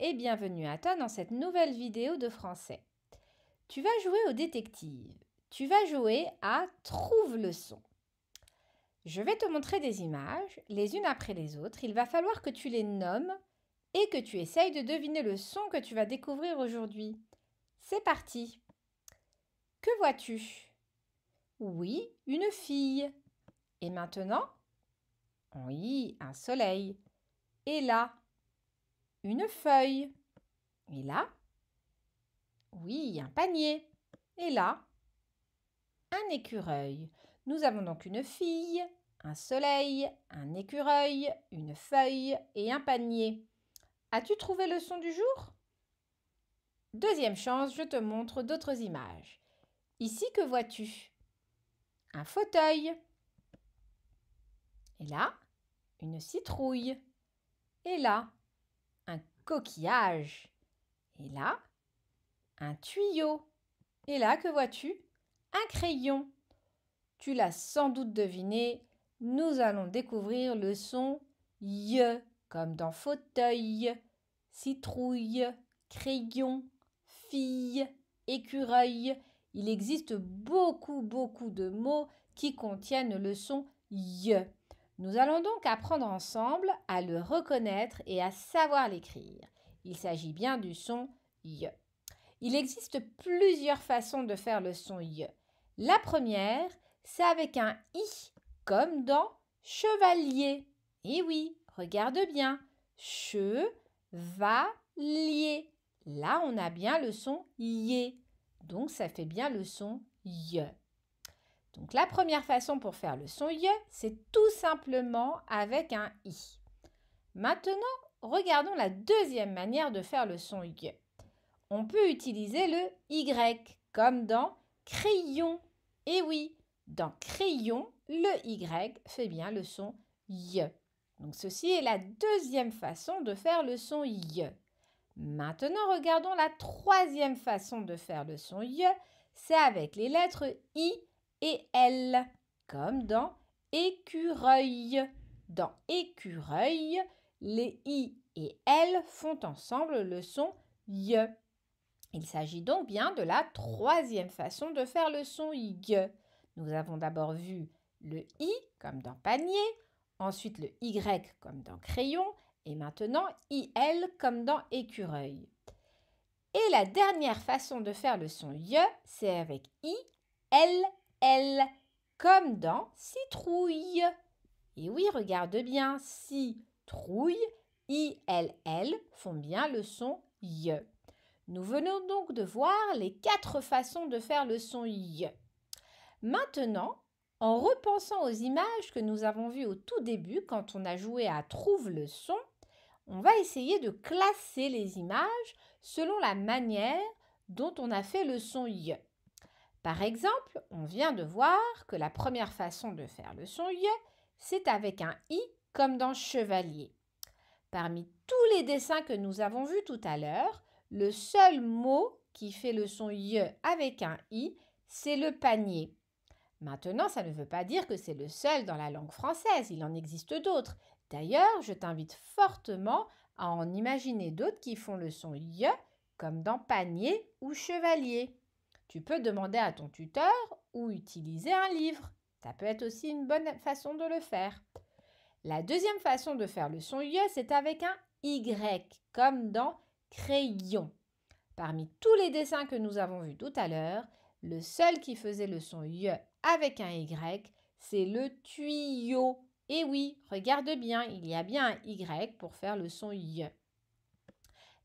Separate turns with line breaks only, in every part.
et bienvenue à toi dans cette nouvelle vidéo de français. Tu vas jouer au détective. Tu vas jouer à Trouve le son. Je vais te montrer des images, les unes après les autres. Il va falloir que tu les nommes et que tu essayes de deviner le son que tu vas découvrir aujourd'hui. C'est parti. Que vois-tu Oui, une fille. Et maintenant Oui, un soleil. Et là une feuille. Et là Oui, un panier. Et là Un écureuil. Nous avons donc une fille, un soleil, un écureuil, une feuille et un panier. As-tu trouvé le son du jour Deuxième chance, je te montre d'autres images. Ici, que vois-tu Un fauteuil. Et là, une citrouille. Et là, coquillage. Et là, un tuyau. Et là, que vois-tu Un crayon. Tu l'as sans doute deviné, nous allons découvrir le son y » comme dans fauteuil, citrouille, crayon, fille, écureuil. Il existe beaucoup, beaucoup de mots qui contiennent le son y ». Nous allons donc apprendre ensemble à le reconnaître et à savoir l'écrire. Il s'agit bien du son y. Il existe plusieurs façons de faire le son y. La première, c'est avec un i, comme dans chevalier. Et oui, regarde bien. Che lier. Là, on a bien le son y ». Donc, ça fait bien le son y. Donc la première façon pour faire le son ye, c'est tout simplement avec un i. Maintenant, regardons la deuxième manière de faire le son Y. On peut utiliser le y comme dans crayon. Et oui, dans crayon, le y fait bien le son ye. Donc ceci est la deuxième façon de faire le son ye. Maintenant, regardons la troisième façon de faire le son Y. c'est avec les lettres i et l comme dans écureuil. Dans écureuil, les i et l font ensemble le son y. Il s'agit donc bien de la troisième façon de faire le son y. Nous avons d'abord vu le i comme dans panier, ensuite le y comme dans crayon et maintenant il comme dans écureuil. Et la dernière façon de faire le son y, c'est avec i, l L comme dans citrouille. Et oui, regarde bien, citrouille, I, L, L font bien le son Y. Nous venons donc de voir les quatre façons de faire le son Y. Maintenant, en repensant aux images que nous avons vues au tout début quand on a joué à Trouve le son, on va essayer de classer les images selon la manière dont on a fait le son Y. Par exemple, on vient de voir que la première façon de faire le son Y, c'est avec un i comme dans chevalier. Parmi tous les dessins que nous avons vus tout à l'heure, le seul mot qui fait le son Y avec un i, c'est le panier. Maintenant, ça ne veut pas dire que c'est le seul dans la langue française, il en existe d'autres. D'ailleurs, je t'invite fortement à en imaginer d'autres qui font le son Y comme dans panier ou chevalier. Tu peux demander à ton tuteur ou utiliser un livre. Ça peut être aussi une bonne façon de le faire. La deuxième façon de faire le son IE, c'est avec un Y, comme dans crayon. Parmi tous les dessins que nous avons vus tout à l'heure, le seul qui faisait le son IE avec un Y, c'est le tuyau. Et oui, regarde bien, il y a bien un Y pour faire le son IE.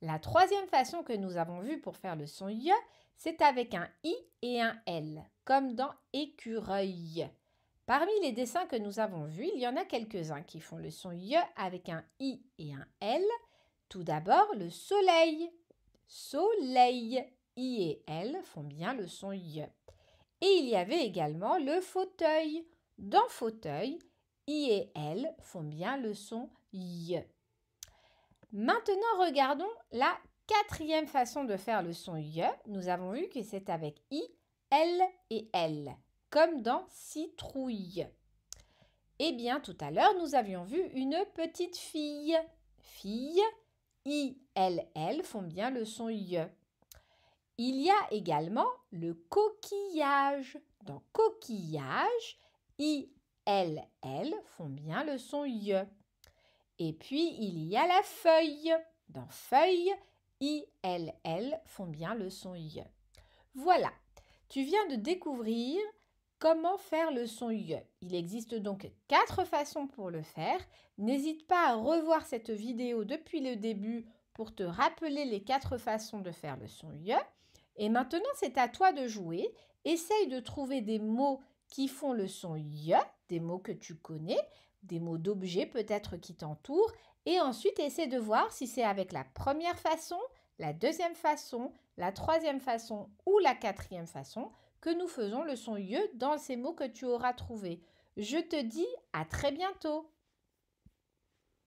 La troisième façon que nous avons vue pour faire le son ye, c'est avec un i et un l, comme dans écureuil. Parmi les dessins que nous avons vus, il y en a quelques-uns qui font le son ye avec un i et un l. Tout d'abord, le soleil. Soleil. I et L font bien le son Y. Et il y avait également le fauteuil. Dans fauteuil, I et L font bien le son Y. Maintenant, regardons la quatrième façon de faire le son y ». Nous avons vu que c'est avec i, l et l, comme dans citrouille. Eh bien, tout à l'heure, nous avions vu une petite fille. Fille, i, l, l font bien le son y ». Il y a également le coquillage. Dans coquillage, i, l, l font bien le son y ». Et puis, il y a la feuille. Dans feuille, I, L, L font bien le son Y. Voilà, tu viens de découvrir comment faire le son Y. Il existe donc quatre façons pour le faire. N'hésite pas à revoir cette vidéo depuis le début pour te rappeler les quatre façons de faire le son Y. Et maintenant, c'est à toi de jouer. Essaye de trouver des mots qui font le son Y, des mots que tu connais, des mots d'objets peut-être qui t'entourent, et ensuite essaie de voir si c'est avec la première façon, la deuxième façon, la troisième façon ou la quatrième façon que nous faisons le son yeux dans ces mots que tu auras trouvés. Je te dis à très bientôt